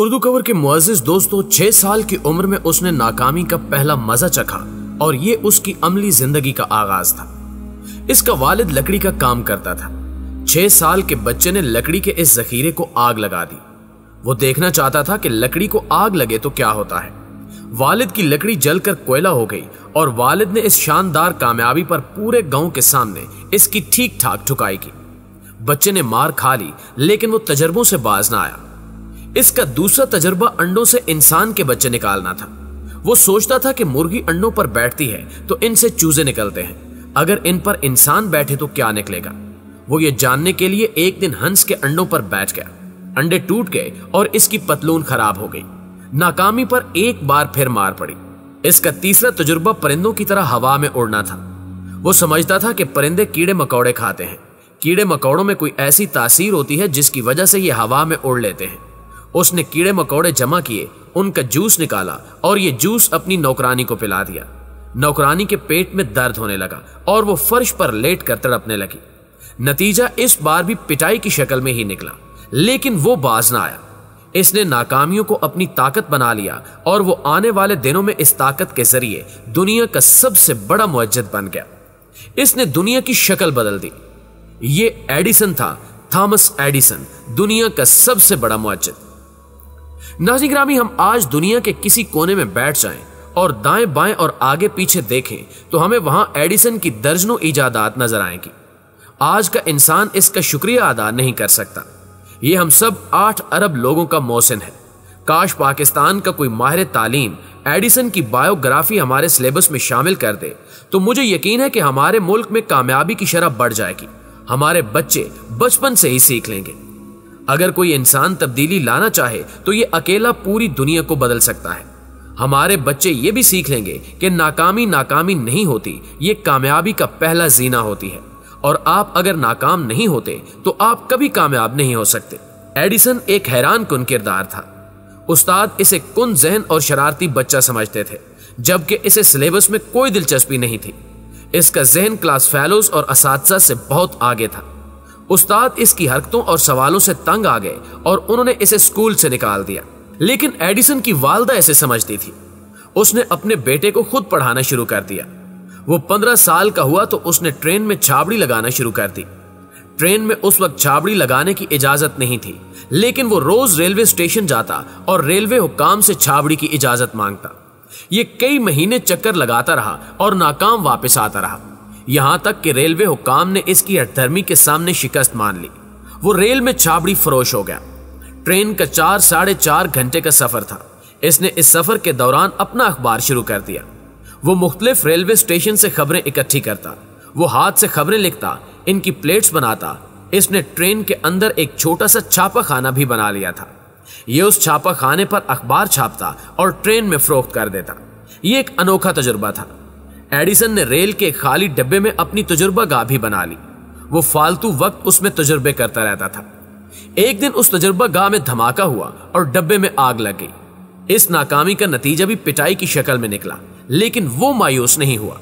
Urdu cover के मुआजिज दोस्तों छह साल की उम्र में उसने नाकामी का पहला मजा चखा और ये उसकी अमली जिंदगी का आगाज था इसका वालिद लकड़ी का काम करता था छह साल के बच्चे ने लकड़ी के इस जखीरे को आग लगा दी वो देखना चाहता था कि लकड़ी को आग लगे तो क्या होता है वालिद की लकड़ी जलकर कोयला हो गई और वालिद ने इस शानदार कामयाबी पर पूरे गांव के सामने इसकी ठीक ठाक ठुकाई की बच्चे ने मार खा ली लेकिन वो तजर्बों से बाज ना आया इसका दूसरा तजर्बा अंडों से इंसान के बच्चे निकालना था वो सोचता था कि मुर्गी अंडों पर बैठती है तो इनसे चूजे निकलते हैं अगर इन पर इंसान बैठे तो क्या निकलेगा वो ये जानने के लिए एक दिन हंस के अंडों पर बैठ गया अंडे टूट गए और इसकी पतलून खराब हो गई नाकामी पर एक बार फिर मार पड़ी इसका तीसरा तजुर्बा परिंदों की तरह हवा में उड़ना था वो समझता था कि परिंदे कीड़े मकौड़े खाते हैं कीड़े मकौड़ों में कोई ऐसी तासीर होती है जिसकी वजह से ये हवा में उड़ लेते हैं उसने कीड़े मकोड़े जमा किए उनका जूस निकाला और ये जूस अपनी नौकरानी को पिला दिया नौकरानी के पेट में दर्द होने लगा और वो फर्श पर लेट कर तड़पने लगी नतीजा इस बार भी पिटाई की शक्ल में ही निकला लेकिन वो बाज ना आया इसने नाकामियों को अपनी ताकत बना लिया और वो आने वाले दिनों में इस ताकत के जरिए दुनिया का सबसे बड़ा मुज्जत बन गया इसने दुनिया की शक्ल बदल दी ये एडिसन था थॉमस एडिसन दुनिया का सबसे बड़ा मुज्जत नाजी ग्रामी हम आज दुनिया के किसी कोने में बैठ जाएं और दाएं बाएं और आगे पीछे देखें तो हमें वहां एडिसन की दर्जनों इजादात नजर आएंगी आज का इंसान इसका शुक्रिया अदा नहीं कर सकता ये हम सब आठ अरब लोगों का मौसम है काश पाकिस्तान का कोई माहिर तालीम एडिसन की बायोग्राफी हमारे सिलेबस में शामिल कर दे तो मुझे यकीन है कि हमारे मुल्क में कामयाबी की शरह बढ़ जाएगी हमारे बच्चे बचपन से ही सीख लेंगे अगर कोई इंसान तब्दीली लाना चाहे तो ये अकेला पूरी दुनिया को बदल सकता है हमारे बच्चे ये भी सीख लेंगे कि नाकामी नाकामी नहीं होती ये कामयाबी का पहला जीना होती है और आप अगर नाकाम नहीं होते तो आप कभी कामयाब नहीं हो सकते एडिसन एक हैरान कन किरदार था उस्ताद इसे कुन जहन और शरारती बच्चा समझते थे जबकि इसे सिलेबस में कोई दिलचस्पी नहीं थी इसका जहन क्लास फैलोज और इस से बहुत आगे था उस्ताद इसकी हरकतों और सवालों से तंग आ गए और उन्होंने इसे स्कूल से निकाल दिया लेकिन एडिसन की वालदा इसे समझती थी उसने अपने बेटे को खुद पढ़ाना शुरू कर दिया वो पंद्रह साल का हुआ तो उसने ट्रेन में छाबड़ी लगाना शुरू कर दी ट्रेन में उस वक्त छाबड़ी लगाने की इजाजत नहीं थी लेकिन वो रोज रेलवे स्टेशन जाता और रेलवे हुकाम से छाबड़ी की इजाजत मांगता ये कई महीने चक्कर लगाता रहा और नाकाम वापस आता रहा यहां तक कि रेलवे हुकाम ने इसकी अटधर्मी के सामने शिकस्त मान ली वो रेल में छाबड़ी फरोश हो गया ट्रेन का चार साढ़े चार घंटे का सफर था इसने इस सफर के दौरान अपना अखबार शुरू कर दिया वो मुख्तलिफ रेलवे स्टेशन से खबरें इकट्ठी करता वो हाथ से खबरें लिखता इनकी प्लेट्स बनाता इसने ट्रेन के अंदर एक छोटा सा छापा खाना भी बना लिया था ये उस छापा खाने पर अखबार छापता और ट्रेन में फरोख्त कर देता ये एक अनोखा तजुर्बा था एडिसन ने रेल के खाली डब्बे में अपनी तजुर्बा गाह भी बना ली वो फालतू वक्त उसमें तजुर्बे करता रहता था एक दिन उस तजुर्बा गाह में धमाका हुआ और डब्बे में आग लग गई इस नाकामी का नतीजा भी पिटाई की शक्ल में निकला लेकिन वो मायूस नहीं हुआ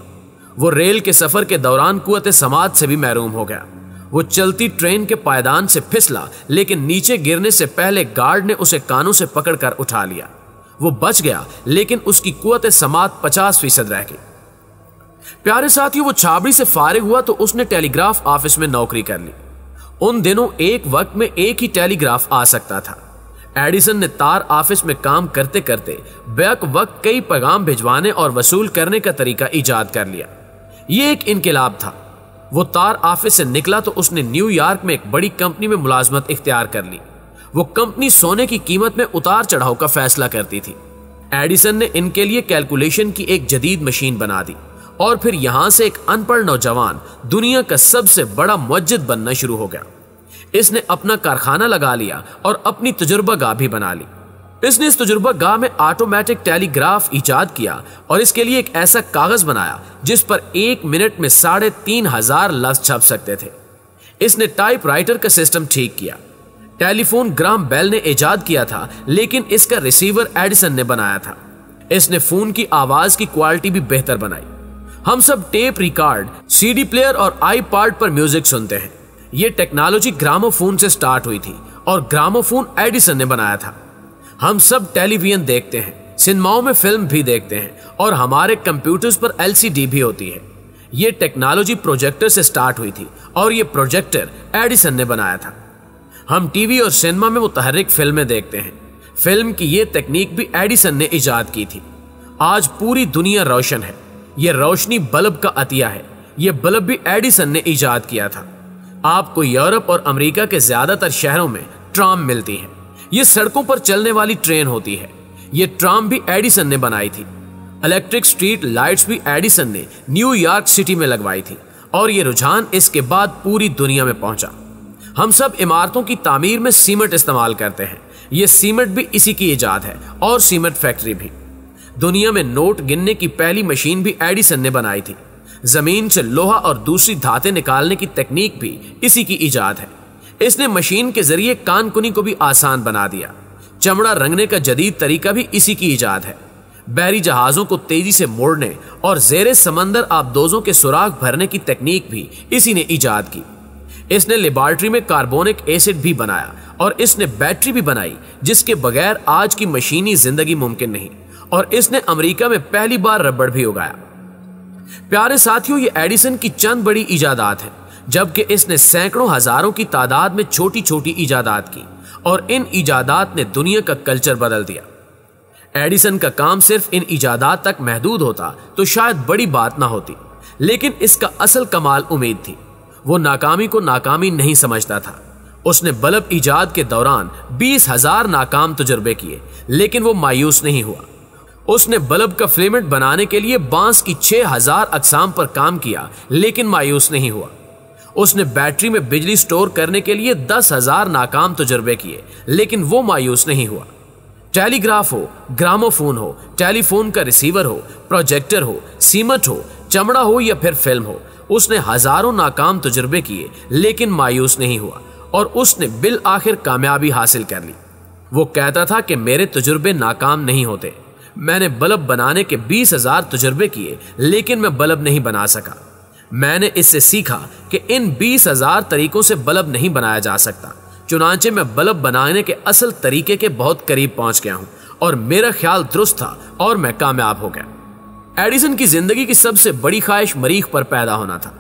वो रेल के सफर के दौरान कुत समाज से भी महरूम हो गया वो चलती ट्रेन के पायदान से फिसला लेकिन नीचे गिरने से पहले गार्ड ने उसे कानों से पकड़कर उठा लिया वो बच गया लेकिन उसकी कुत समात पचास फीसद रह गई प्यारे साथियों वो छाबड़ी से फारिग हुआ तो उसने टेलीग्राफ ऑफिस में नौकरी कर ली उन दिनों एक वक्त में एक ही टेलीग्राफ आ सकता था एडिसन ने तार ऑफिस में काम करते करते बैक वक्त कई पैगाम भिजवाने और वसूल करने का तरीका ईजाद कर लिया ये एक इनकलाब था वो तार ऑफिस से निकला तो उसने न्यूयॉर्क में एक बड़ी कंपनी में मुलाजमत इख्तियार कर ली वो कंपनी सोने की कीमत में उतार चढ़ाव का फैसला करती थी एडिसन ने इनके लिए कैलकुलेशन की एक जदीद मशीन बना दी और फिर यहाँ से एक अनपढ़ नौजवान दुनिया का सबसे बड़ा मस्जिद बनना शुरू हो गया इसने अपना कारखाना लगा लिया और अपनी तजुर्बा गाह भी बना ली इसने इस तजुर्बा गाह में ऑटोमेटिक टेलीग्राफ ईजाद किया और इसके लिए एक ऐसा कागज बनाया जिस पर एक मिनट में साढ़े तीन हजार लफ्ज छप सकते थे इसने टाइपराइटर का सिस्टम ठीक किया टेलीफोन ग्राम बेल ने ईजाद किया था लेकिन इसका रिसीवर एडिसन ने बनाया था इसने फोन की आवाज की क्वालिटी भी बेहतर बनाई हम सब टेप रिकॉर्ड सीडी प्लेयर और आई पार्ट पर म्यूजिक सुनते हैं ये टेक्नोलॉजी ग्रामोफोन से स्टार्ट हुई थी और ग्रामोफोन एडिसन ने बनाया था हम सब टेलीविजन देखते हैं सिनेमाओं में फिल्म भी देखते हैं और हमारे कंप्यूटर्स पर एलसीडी भी होती है ये टेक्नोलॉजी प्रोजेक्टर से स्टार्ट हुई थी और ये प्रोजेक्टर एडिसन ने बनाया था हम टीवी और सिनेमा में मुतहरिक फिल्में देखते हैं फिल्म की ये तकनीक भी एडिसन ने ईजाद की थी आज पूरी दुनिया रोशन है यह रोशनी बल्ब का अतिया है यह बल्ब भी एडिसन ने ईजाद किया था आपको यूरोप और अमेरिका के ज्यादातर शहरों में ट्राम मिलती है यह सड़कों पर चलने वाली ट्रेन होती है यह ट्राम भी एडिसन ने बनाई थी इलेक्ट्रिक स्ट्रीट लाइट्स भी एडिसन ने न्यूयॉर्क सिटी में लगवाई थी और ये रुझान इसके बाद पूरी दुनिया में पहुंचा हम सब इमारतों की तामीर में सीमेंट इस्तेमाल करते हैं यह सीमेंट भी इसी की ईजाद है और सीमेंट फैक्ट्री भी दुनिया में नोट गिनने की पहली मशीन भी एडिसन ने बनाई थी जमीन से लोहा और दूसरी धातें निकालने की तकनीक भी इसी की ईजाद है इसने मशीन के जरिए कानकुनी को भी आसान बना दिया चमड़ा रंगने का जदीद तरीका भी इसी की ईजाद है बहरी जहाज़ों को तेजी से मोड़ने और जेर समंदर आबदोजों के सुराख भरने की तकनीक भी इसी ने ईजाद की इसने लेबॉर्ट्री में कार्बोनिक एसिड भी बनाया और इसने बैटरी भी बनाई जिसके बगैर आज की मशीनी जिंदगी मुमकिन नहीं और इसने अमेरिका में पहली बार रबड़ भी उगाया प्यारे साथियों ये एडिसन की चंद बड़ी इजादात है जबकि इसने सैकड़ों हजारों की तादाद में छोटी छोटी इजादात की और इन इजादात ने दुनिया का कल्चर बदल दिया एडिसन का काम सिर्फ इन इजादात तक महदूद होता तो शायद बड़ी बात ना होती लेकिन इसका असल कमाल उम्मीद थी वो नाकामी को नाकामी नहीं समझता था उसने बल्ब इजाद के दौरान बीस हजार नाकाम तजुर्बे किए लेकिन वो मायूस नहीं हुआ उसने बल्ब का फिलेमेंट बनाने के लिए बांस की 6000 अकसाम पर काम किया लेकिन मायूस नहीं हुआ उसने बैटरी में बिजली स्टोर करने के लिए दस हजार नाकाम तजुर्बे किए लेकिन वो मायूस नहीं हुआ टेलीग्राफ हो ग्रामोफोन हो टेलीफोन का रिसीवर हो प्रोजेक्टर हो सीमट हो चमड़ा हो या फिर फिल्म हो उसने हजारों नाकाम तजुर्बे किए लेकिन मायूस नहीं हुआ और उसने बिल आखिर कामयाबी हासिल कर ली वो कहता था कि मेरे तजुर्बे नाकाम नहीं होते मैंने बल्ब बनाने के बीस हजार तजुर्बे किए लेकिन मैं बल्ब नहीं बना सका मैंने इससे सीखा कि इन बीस हजार तरीकों से बल्ब नहीं बनाया जा सकता चुनाचे मैं बल्ब बनाने के असल तरीके के बहुत करीब पहुंच गया हूं और मेरा ख्याल दुरुस्त था और मैं कामयाब हो गया एडिसन की जिंदगी की सबसे बड़ी ख्वाहिश मरीख पर पैदा होना था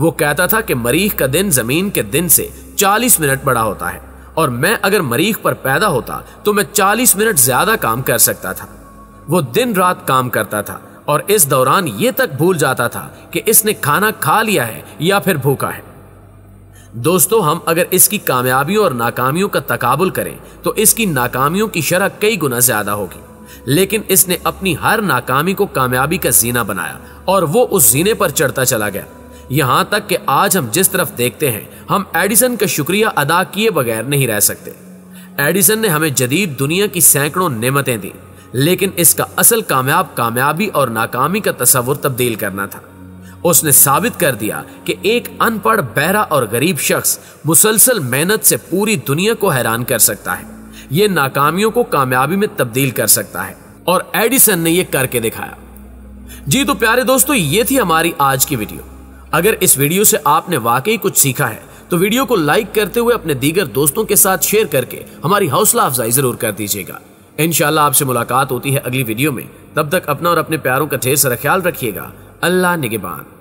वो कहता था कि मरीख का दिन जमीन के दिन से 40 मिनट बड़ा होता है और मैं अगर मरीख पर पैदा होता तो मैं 40 मिनट ज्यादा काम कर सकता था वो दिन रात काम करता था और इस दौरान ये तक भूल जाता था कि इसने खाना खा लिया है या फिर भूखा है दोस्तों हम अगर इसकी कामयाबियों और नाकामियों का तकाबुल करें तो इसकी नाकामियों की शरह कई गुना ज्यादा होगी लेकिन इसने अपनी हर नाकामी को कामयाबी का जीना बनाया और वो उस जीने पर चढ़ता चला गया यहां तक कि आज हम जिस तरफ देखते हैं हम एडिसन का शुक्रिया अदा किए बगैर नहीं रह सकते एडिसन ने हमें जदीद दुनिया की सैकड़ों नेमतें दी लेकिन इसका असल कामयाब कामयाबी और नाकामी का तस्वुर तब्दील करना था उसने साबित कर दिया कि एक अनपढ़ बहरा और गरीब शख्स मुसलसल मेहनत से पूरी दुनिया को हैरान कर सकता है यह नाकामियों को कामयाबी में तब्दील कर सकता है और एडिसन ने यह करके दिखाया जी तो प्यारे दोस्तों ये थी हमारी आज की वीडियो अगर इस वीडियो से आपने वाकई कुछ सीखा है तो वीडियो को लाइक करते हुए अपने दीगर दोस्तों के साथ शेयर करके हमारी हौसला अफजाई जरूर कर दीजिएगा इन आपसे मुलाकात होती है अगली वीडियो में तब तक अपना और अपने प्यारों का ढेर सारा ख्याल रखिएगा अल्लाह निगेबान